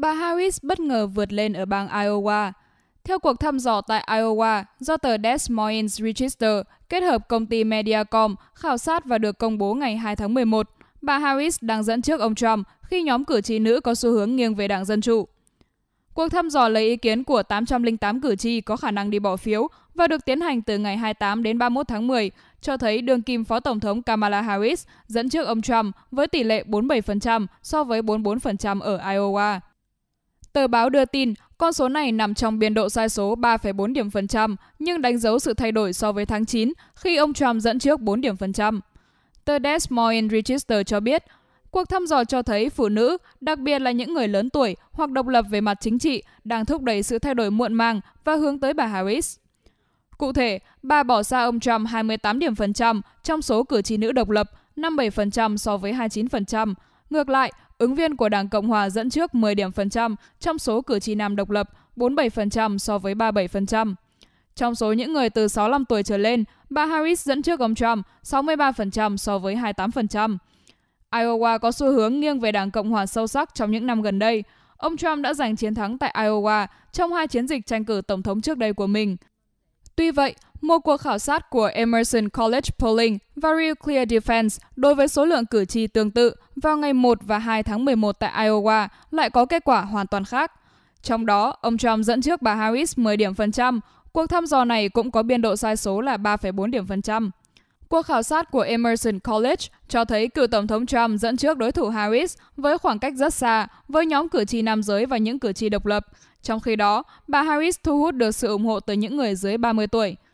bà Harris bất ngờ vượt lên ở bang Iowa. Theo cuộc thăm dò tại Iowa do tờ Des Moines Register kết hợp công ty Mediacom khảo sát và được công bố ngày 2 tháng 11, bà Harris đang dẫn trước ông Trump khi nhóm cử tri nữ có xu hướng nghiêng về Đảng Dân Chủ. Cuộc thăm dò lấy ý kiến của 808 cử tri có khả năng đi bỏ phiếu và được tiến hành từ ngày 28 đến 31 tháng 10, cho thấy đương kim Phó Tổng thống Kamala Harris dẫn trước ông Trump với tỷ lệ 47% so với 44% ở Iowa. Tờ báo đưa tin, con số này nằm trong biên độ sai số 3,4 điểm phần trăm, nhưng đánh dấu sự thay đổi so với tháng 9 khi ông Trump dẫn trước 4 điểm phần trăm. Tờ Des Moines Register cho biết, cuộc thăm dò cho thấy phụ nữ, đặc biệt là những người lớn tuổi hoặc độc lập về mặt chính trị, đang thúc đẩy sự thay đổi muộn màng và hướng tới bà Harris. Cụ thể, bà bỏ xa ông Trump 28 điểm phần trăm trong số cử tri nữ độc lập, 57% so với 29%. Ngược lại, Ứng viên của Đảng Cộng hòa dẫn trước 10 điểm phần trăm trong số cử tri nam độc lập, 47% so với 37%. Trong số những người từ 65 tuổi trở lên, bà Harris dẫn trước ông Trump 63% so với 28%. Iowa có xu hướng nghiêng về Đảng Cộng hòa sâu sắc trong những năm gần đây. Ông Trump đã giành chiến thắng tại Iowa trong hai chiến dịch tranh cử tổng thống trước đây của mình. Tuy vậy, một cuộc khảo sát của Emerson College Polling và Real Clear Defense đối với số lượng cử tri tương tự vào ngày 1 và 2 tháng 11 tại Iowa lại có kết quả hoàn toàn khác. Trong đó, ông Trump dẫn trước bà Harris 10 điểm phần trăm. Cuộc thăm dò này cũng có biên độ sai số là 3,4 điểm phần trăm. Cuộc khảo sát của Emerson College cho thấy cựu Tổng thống Trump dẫn trước đối thủ Harris với khoảng cách rất xa với nhóm cử tri nam giới và những cử tri độc lập. Trong khi đó, bà Harris thu hút được sự ủng hộ từ những người dưới 30 tuổi –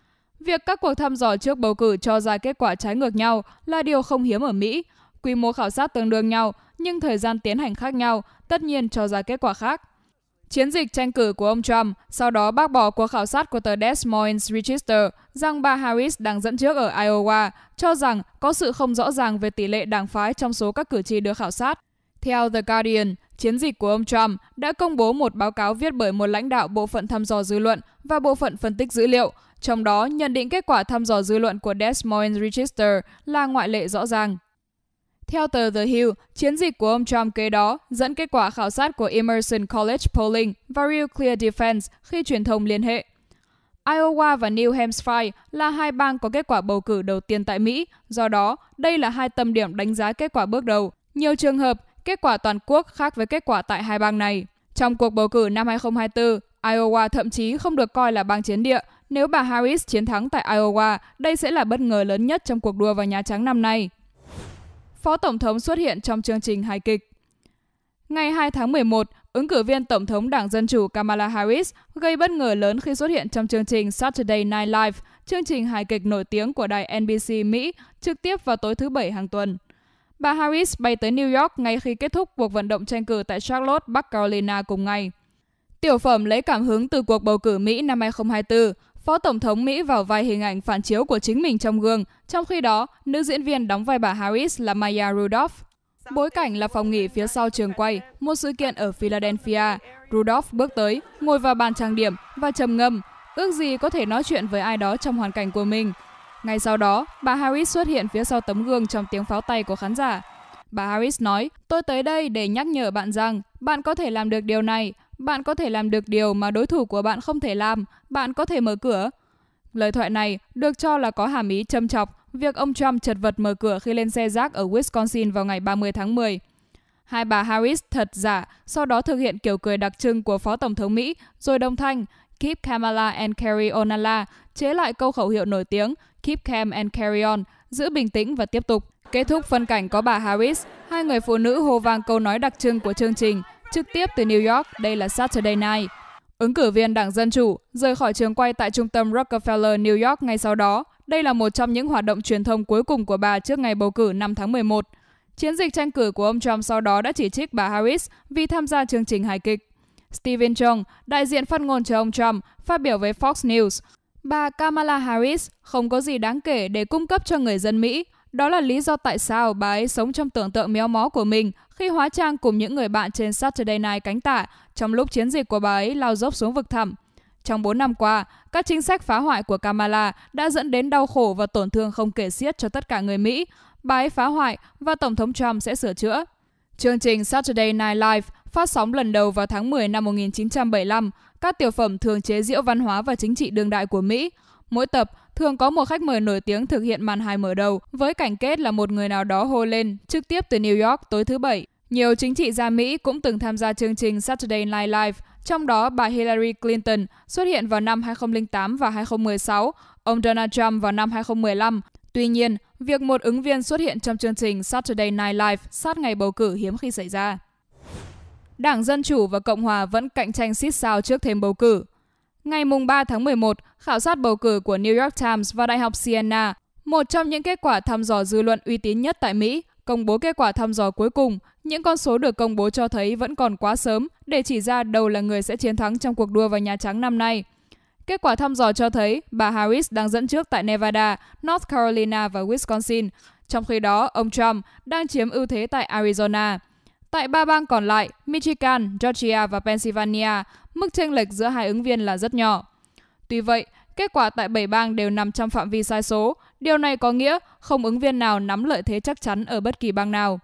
Việc các cuộc thăm dò trước bầu cử cho ra kết quả trái ngược nhau là điều không hiếm ở Mỹ. Quy mô khảo sát tương đương nhau, nhưng thời gian tiến hành khác nhau, tất nhiên cho ra kết quả khác. Chiến dịch tranh cử của ông Trump sau đó bác bỏ cuộc khảo sát của tờ Des Moines Register rằng bà Harris đang dẫn trước ở Iowa, cho rằng có sự không rõ ràng về tỷ lệ đảng phái trong số các cử tri được khảo sát. Theo The Guardian, chiến dịch của ông Trump đã công bố một báo cáo viết bởi một lãnh đạo bộ phận thăm dò dư luận và bộ phận phân tích dữ liệu – trong đó, nhận định kết quả thăm dò dư luận của Des Moines Register là ngoại lệ rõ ràng. Theo tờ The Hill, chiến dịch của ông Trump kế đó dẫn kết quả khảo sát của Emerson College Polling và Real Clear Defense khi truyền thông liên hệ. Iowa và New Hampshire là hai bang có kết quả bầu cử đầu tiên tại Mỹ, do đó đây là hai tâm điểm đánh giá kết quả bước đầu. Nhiều trường hợp, kết quả toàn quốc khác với kết quả tại hai bang này. Trong cuộc bầu cử năm 2024, Iowa thậm chí không được coi là bang chiến địa. Nếu bà Harris chiến thắng tại Iowa, đây sẽ là bất ngờ lớn nhất trong cuộc đua vào Nhà Trắng năm nay. Phó Tổng thống xuất hiện trong chương trình hài kịch. Ngày 2 tháng 11, ứng cử viên Tổng thống Đảng Dân Chủ Kamala Harris gây bất ngờ lớn khi xuất hiện trong chương trình Saturday Night Live, chương trình hài kịch nổi tiếng của đài NBC Mỹ, trực tiếp vào tối thứ Bảy hàng tuần. Bà Harris bay tới New York ngay khi kết thúc cuộc vận động tranh cử tại Charlotte, Bắc Carolina cùng ngày. Tiểu phẩm lấy cảm hứng từ cuộc bầu cử Mỹ năm 2024, Phó Tổng thống Mỹ vào vai hình ảnh phản chiếu của chính mình trong gương, trong khi đó, nữ diễn viên đóng vai bà Harris là Maya Rudolph. Bối cảnh là phòng nghỉ phía sau trường quay, một sự kiện ở Philadelphia. Rudolph bước tới, ngồi vào bàn trang điểm và trầm ngâm, ước gì có thể nói chuyện với ai đó trong hoàn cảnh của mình. Ngay sau đó, bà Harris xuất hiện phía sau tấm gương trong tiếng pháo tay của khán giả. Bà Harris nói, tôi tới đây để nhắc nhở bạn rằng bạn có thể làm được điều này, bạn có thể làm được điều mà đối thủ của bạn không thể làm, bạn có thể mở cửa. Lời thoại này được cho là có hàm ý châm chọc việc ông Trump chật vật mở cửa khi lên xe rác ở Wisconsin vào ngày 30 tháng 10. Hai bà Harris thật giả, sau đó thực hiện kiểu cười đặc trưng của Phó Tổng thống Mỹ, rồi đồng thanh Keep Kamala and Carry Onala chế lại câu khẩu hiệu nổi tiếng Keep Cam and Carry On, giữ bình tĩnh và tiếp tục. Kết thúc phân cảnh có bà Harris, hai người phụ nữ hô vang câu nói đặc trưng của chương trình – Trực tiếp từ New York, đây là Saturday Night. Ứng cử viên Đảng Dân Chủ rời khỏi trường quay tại trung tâm Rockefeller, New York ngay sau đó. Đây là một trong những hoạt động truyền thông cuối cùng của bà trước ngày bầu cử 5 tháng 11. Chiến dịch tranh cử của ông Trump sau đó đã chỉ trích bà Harris vì tham gia chương trình hài kịch. Steven Chung, đại diện phát ngôn cho ông Trump, phát biểu với Fox News, bà Kamala Harris không có gì đáng kể để cung cấp cho người dân Mỹ. Đó là lý do tại sao bà ấy sống trong tưởng tượng méo mó của mình khi hóa trang cùng những người bạn trên Saturday Night cánh tả trong lúc chiến dịch của bà ấy lao dốc xuống vực thẳm. Trong 4 năm qua, các chính sách phá hoại của Kamala đã dẫn đến đau khổ và tổn thương không kể xiết cho tất cả người Mỹ. Bà ấy phá hoại và Tổng thống Trump sẽ sửa chữa. Chương trình Saturday Night Live phát sóng lần đầu vào tháng 10 năm 1975, các tiểu phẩm thường chế diễu văn hóa và chính trị đương đại của Mỹ. Mỗi tập Thường có một khách mời nổi tiếng thực hiện màn hài mở đầu, với cảnh kết là một người nào đó hô lên, trực tiếp từ New York tối thứ Bảy. Nhiều chính trị gia Mỹ cũng từng tham gia chương trình Saturday Night Live, trong đó bà Hillary Clinton xuất hiện vào năm 2008 và 2016, ông Donald Trump vào năm 2015. Tuy nhiên, việc một ứng viên xuất hiện trong chương trình Saturday Night Live sát ngày bầu cử hiếm khi xảy ra. Đảng Dân Chủ và Cộng Hòa vẫn cạnh tranh xít sao trước thêm bầu cử. Ngày 3 tháng 11, khảo sát bầu cử của New York Times và Đại học Siena, một trong những kết quả thăm dò dư luận uy tín nhất tại Mỹ, công bố kết quả thăm dò cuối cùng. Những con số được công bố cho thấy vẫn còn quá sớm để chỉ ra đâu là người sẽ chiến thắng trong cuộc đua vào Nhà Trắng năm nay. Kết quả thăm dò cho thấy bà Harris đang dẫn trước tại Nevada, North Carolina và Wisconsin. Trong khi đó, ông Trump đang chiếm ưu thế tại Arizona. Tại ba bang còn lại, Michigan, Georgia và Pennsylvania, mức chênh lệch giữa hai ứng viên là rất nhỏ. Tuy vậy, kết quả tại bảy bang đều nằm trong phạm vi sai số. Điều này có nghĩa không ứng viên nào nắm lợi thế chắc chắn ở bất kỳ bang nào.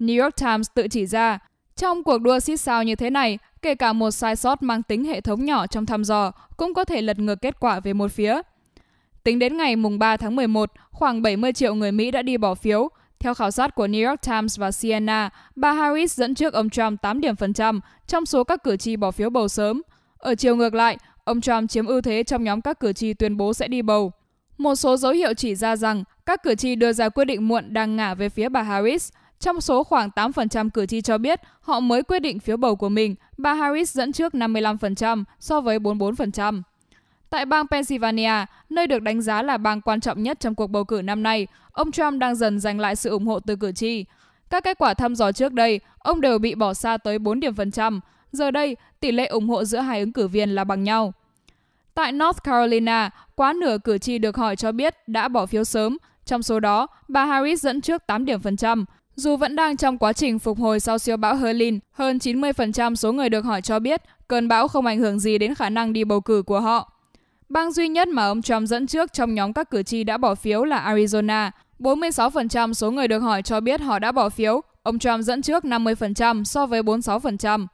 New York Times tự chỉ ra, trong cuộc đua xít sao như thế này, kể cả một sai sót mang tính hệ thống nhỏ trong thăm dò cũng có thể lật ngược kết quả về một phía. Tính đến ngày mùng 3 tháng 11, khoảng 70 triệu người Mỹ đã đi bỏ phiếu, theo khảo sát của New York Times và CNN, bà Harris dẫn trước ông Trump 8 điểm phần trăm trong số các cử tri bỏ phiếu bầu sớm. Ở chiều ngược lại, ông Trump chiếm ưu thế trong nhóm các cử tri tuyên bố sẽ đi bầu. Một số dấu hiệu chỉ ra rằng các cử tri đưa ra quyết định muộn đang ngả về phía bà Harris. Trong số khoảng 8% cử tri cho biết họ mới quyết định phiếu bầu của mình, bà Harris dẫn trước 55% so với 44%. Tại bang Pennsylvania, nơi được đánh giá là bang quan trọng nhất trong cuộc bầu cử năm nay, ông Trump đang dần giành lại sự ủng hộ từ cử tri. Các kết quả thăm dò trước đây, ông đều bị bỏ xa tới 4 điểm phần trăm. Giờ đây, tỷ lệ ủng hộ giữa hai ứng cử viên là bằng nhau. Tại North Carolina, quá nửa cử tri được hỏi cho biết đã bỏ phiếu sớm. Trong số đó, bà Harris dẫn trước 8 điểm phần trăm. Dù vẫn đang trong quá trình phục hồi sau siêu bão Herlin, hơn 90% số người được hỏi cho biết cơn bão không ảnh hưởng gì đến khả năng đi bầu cử của họ. Bang duy nhất mà ông Trump dẫn trước trong nhóm các cử tri đã bỏ phiếu là Arizona. 46% số người được hỏi cho biết họ đã bỏ phiếu. Ông Trump dẫn trước 50% so với 46%.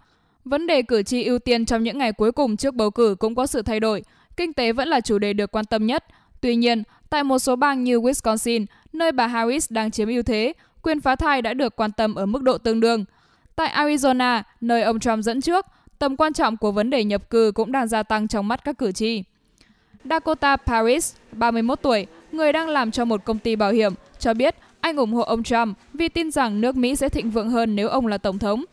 Vấn đề cử tri ưu tiên trong những ngày cuối cùng trước bầu cử cũng có sự thay đổi. Kinh tế vẫn là chủ đề được quan tâm nhất. Tuy nhiên, tại một số bang như Wisconsin, nơi bà Harris đang chiếm ưu thế, quyền phá thai đã được quan tâm ở mức độ tương đương. Tại Arizona, nơi ông Trump dẫn trước, tầm quan trọng của vấn đề nhập cư cũng đang gia tăng trong mắt các cử tri. Dakota Paris, 31 tuổi, người đang làm cho một công ty bảo hiểm, cho biết anh ủng hộ ông Trump vì tin rằng nước Mỹ sẽ thịnh vượng hơn nếu ông là tổng thống.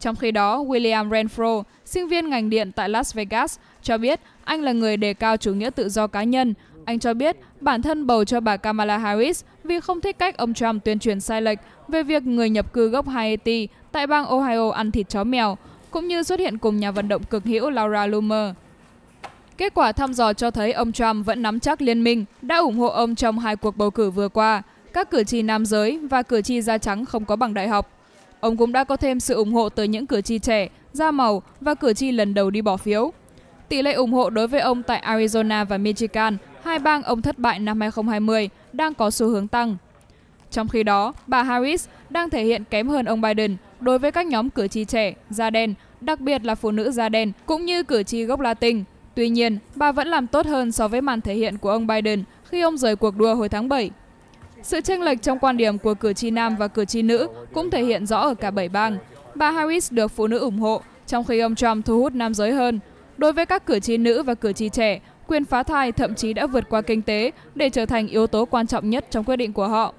Trong khi đó, William Renfro, sinh viên ngành điện tại Las Vegas, cho biết anh là người đề cao chủ nghĩa tự do cá nhân. Anh cho biết bản thân bầu cho bà Kamala Harris vì không thích cách ông Trump tuyên truyền sai lệch về việc người nhập cư gốc Haiti tại bang Ohio ăn thịt chó mèo, cũng như xuất hiện cùng nhà vận động cực hữu Laura Loomer. Kết quả thăm dò cho thấy ông Trump vẫn nắm chắc liên minh, đã ủng hộ ông trong hai cuộc bầu cử vừa qua. Các cử tri nam giới và cử tri da trắng không có bằng đại học. Ông cũng đã có thêm sự ủng hộ từ những cử tri trẻ, da màu và cử tri lần đầu đi bỏ phiếu. Tỷ lệ ủng hộ đối với ông tại Arizona và Michigan, hai bang ông thất bại năm 2020, đang có xu hướng tăng. Trong khi đó, bà Harris đang thể hiện kém hơn ông Biden đối với các nhóm cử tri trẻ, da đen, đặc biệt là phụ nữ da đen cũng như cử tri gốc Latin Tuy nhiên, bà vẫn làm tốt hơn so với màn thể hiện của ông Biden khi ông rời cuộc đua hồi tháng 7. Sự chênh lệch trong quan điểm của cử tri nam và cử tri nữ cũng thể hiện rõ ở cả bảy bang. Bà Harris được phụ nữ ủng hộ, trong khi ông Trump thu hút nam giới hơn. Đối với các cử tri nữ và cử tri trẻ, quyền phá thai thậm chí đã vượt qua kinh tế để trở thành yếu tố quan trọng nhất trong quyết định của họ.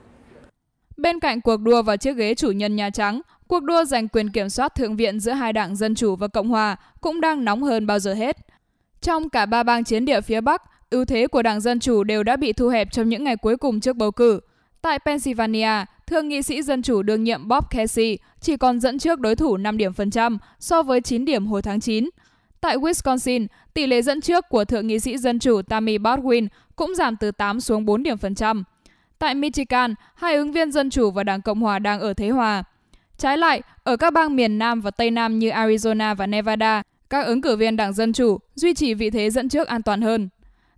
Bên cạnh cuộc đua vào chiếc ghế chủ nhân Nhà Trắng, cuộc đua giành quyền kiểm soát Thượng viện giữa hai đảng Dân Chủ và Cộng Hòa cũng đang nóng hơn bao giờ hết. Trong cả ba bang chiến địa phía Bắc, ưu thế của Đảng Dân Chủ đều đã bị thu hẹp trong những ngày cuối cùng trước bầu cử. Tại Pennsylvania, thượng nghị sĩ Dân Chủ đương nhiệm Bob Casey chỉ còn dẫn trước đối thủ 5 điểm phần trăm so với 9 điểm hồi tháng 9. Tại Wisconsin, tỷ lệ dẫn trước của thượng nghị sĩ Dân Chủ Tammy Baldwin cũng giảm từ 8 xuống 4 điểm phần trăm. Tại Michigan, hai ứng viên Dân Chủ và Đảng Cộng Hòa đang ở thế hòa. Trái lại, ở các bang miền Nam và Tây Nam như Arizona và Nevada, các ứng cử viên Đảng Dân Chủ duy trì vị thế dẫn trước an toàn hơn.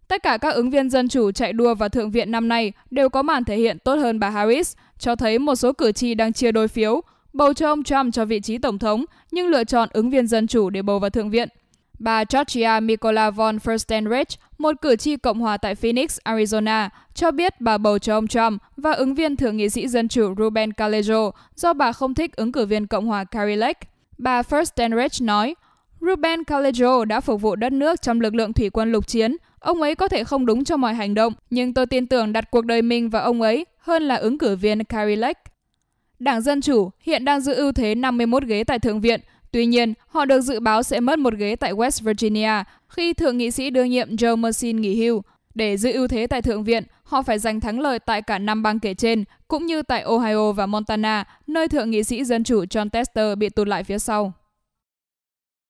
Tất cả các ứng viên Dân Chủ chạy đua vào Thượng viện năm nay đều có màn thể hiện tốt hơn bà Harris, cho thấy một số cử tri đang chia đôi phiếu, bầu cho ông Trump cho vị trí Tổng thống nhưng lựa chọn ứng viên Dân Chủ để bầu vào Thượng viện. Bà Georgia Mikola von Furstenreich, một cử tri Cộng hòa tại Phoenix, Arizona, cho biết bà bầu cho ông Trump và ứng viên Thượng nghị sĩ Dân chủ Ruben Calejo do bà không thích ứng cử viên Cộng hòa Carrie Lake. Bà Furstenreich nói, Ruben Callejo đã phục vụ đất nước trong lực lượng thủy quân lục chiến. Ông ấy có thể không đúng cho mọi hành động, nhưng tôi tin tưởng đặt cuộc đời mình vào ông ấy hơn là ứng cử viên Carrie Lake. Đảng Dân Chủ hiện đang giữ ưu thế 51 ghế tại Thượng viện. Tuy nhiên, họ được dự báo sẽ mất một ghế tại West Virginia khi Thượng nghị sĩ đương nhiệm Joe Mersin nghỉ hưu. Để giữ ưu thế tại Thượng viện, họ phải giành thắng lợi tại cả năm bang kể trên, cũng như tại Ohio và Montana, nơi Thượng nghị sĩ Dân Chủ John Tester bị tụt lại phía sau.